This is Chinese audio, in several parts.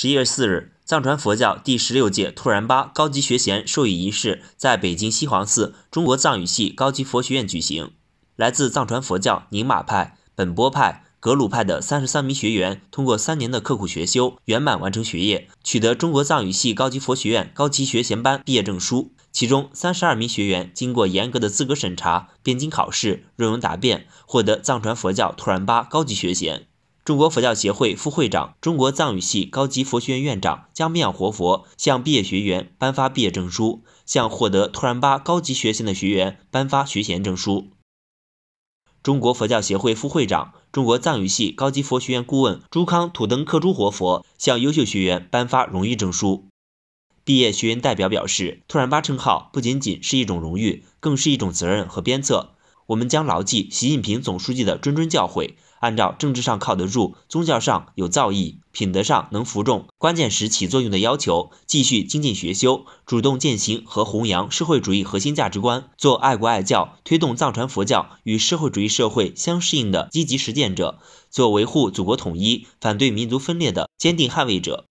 十一月四日，藏传佛教第十六届吐然巴高级学衔授予仪式在北京西黄寺中国藏语系高级佛学院举行。来自藏传佛教宁玛派、本波派、格鲁派的三十三名学员，通过三年的刻苦学修，圆满完成学业，取得中国藏语系高级佛学院高级学衔班毕业证书。其中三十二名学员经过严格的资格审查、辩经考试、论文答辩，获得藏传佛教吐然巴高级学衔。中国佛教协会副会长、中国藏语系高级佛学院院长江妙活佛向毕业学员颁发毕业证书，向获得突然巴高级学衔的学员颁发学衔证书。中国佛教协会副会长、中国藏语系高级佛学院顾问朱康土登克珠活佛向优秀学员颁发荣誉证书。毕业学员代表表示，突然巴称号不仅仅是一种荣誉，更是一种责任和鞭策。我们将牢记习近平总书记的谆谆教诲，按照政治上靠得住、宗教上有造诣、品德上能服众、关键时起作用的要求，继续精进学修，主动践行和弘扬社会主义核心价值观，做爱国爱教、推动藏传佛教与社会主义社会相适应的积极实践者，做维护祖国统一、反对民族分裂的坚定捍卫者。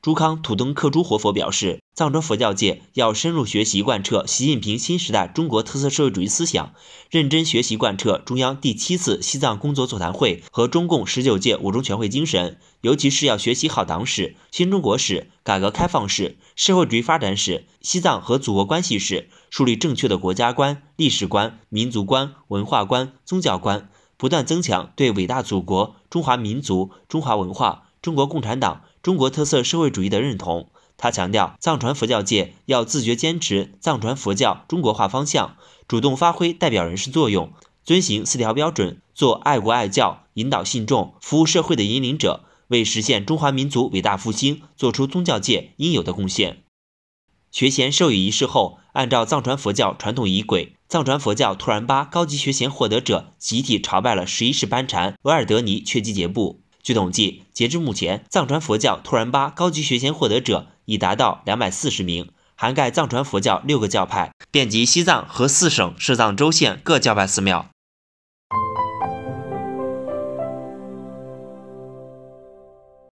朱康土登克珠活佛表示，藏传佛教界要深入学习贯彻习近平新时代中国特色社会主义思想，认真学习贯彻中央第七次西藏工作座谈会和中共十九届五中全会精神，尤其是要学习好党史、新中国史、改革开放史、社会主义发展史、西藏和祖国关系史，树立正确的国家观、历史观、民族观、文化观、宗教观，不断增强对伟大祖国、中华民族、中华文化。中国共产党、中国特色社会主义的认同。他强调，藏传佛教界要自觉坚持藏传佛教中国化方向，主动发挥代表人士作用，遵循四条标准，做爱国爱教、引导信众、服务社会的引领者，为实现中华民族伟大复兴做出宗教界应有的贡献。学贤授予仪式后，按照藏传佛教传统仪轨，藏传佛教突然巴高级学贤获得者集体朝拜了十一世班禅额尔德尼却吉杰布。据统计，截至目前，藏传佛教吐然巴高级学衔获得者已达到两百四十名，涵盖藏传佛教六个教派，遍及西藏和四省市藏州县各教派寺庙。